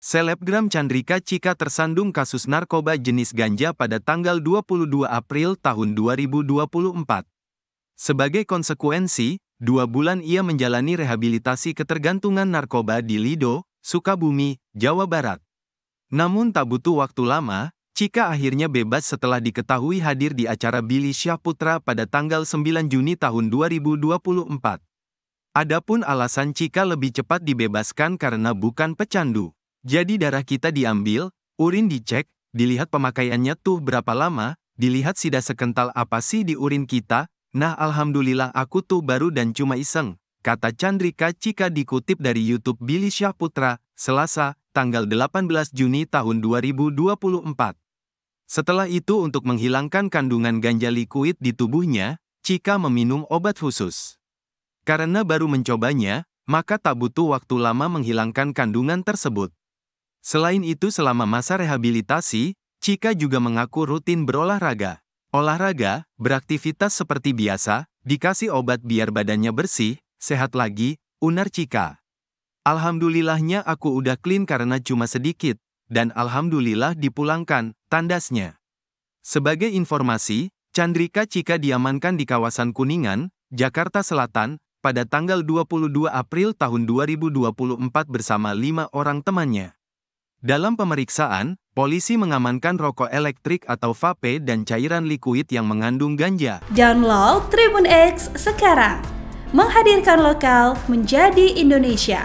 Selebgram Chandrika Cika tersandung kasus narkoba jenis ganja pada tanggal 22 April tahun 2024. Sebagai konsekuensi, dua bulan ia menjalani rehabilitasi ketergantungan narkoba di Lido, Sukabumi, Jawa Barat. Namun tak butuh waktu lama, Cika akhirnya bebas setelah diketahui hadir di acara Billy Syahputra pada tanggal 9 Juni tahun 2024. Adapun alasan Cika lebih cepat dibebaskan karena bukan pecandu. Jadi darah kita diambil, urin dicek, dilihat pemakaiannya tuh berapa lama, dilihat sida sekental apa sih di urin kita, nah alhamdulillah aku tuh baru dan cuma iseng, kata Chandrika Cika dikutip dari Youtube Billy Putra, Selasa, tanggal 18 Juni tahun 2024. Setelah itu untuk menghilangkan kandungan ganja likuid di tubuhnya, Cika meminum obat khusus. Karena baru mencobanya, maka tak butuh waktu lama menghilangkan kandungan tersebut. Selain itu selama masa rehabilitasi, Cika juga mengaku rutin berolahraga. Olahraga, beraktivitas seperti biasa, dikasih obat biar badannya bersih, sehat lagi, unar Cika. Alhamdulillahnya aku udah clean karena cuma sedikit, dan alhamdulillah dipulangkan, tandasnya. Sebagai informasi, Chandrika Cika diamankan di kawasan Kuningan, Jakarta Selatan, pada tanggal 22 April tahun 2024 bersama lima orang temannya. Dalam pemeriksaan, polisi mengamankan rokok elektrik atau vape dan cairan likuid yang mengandung ganja. Download Tribun X sekarang, menghadirkan lokal menjadi Indonesia.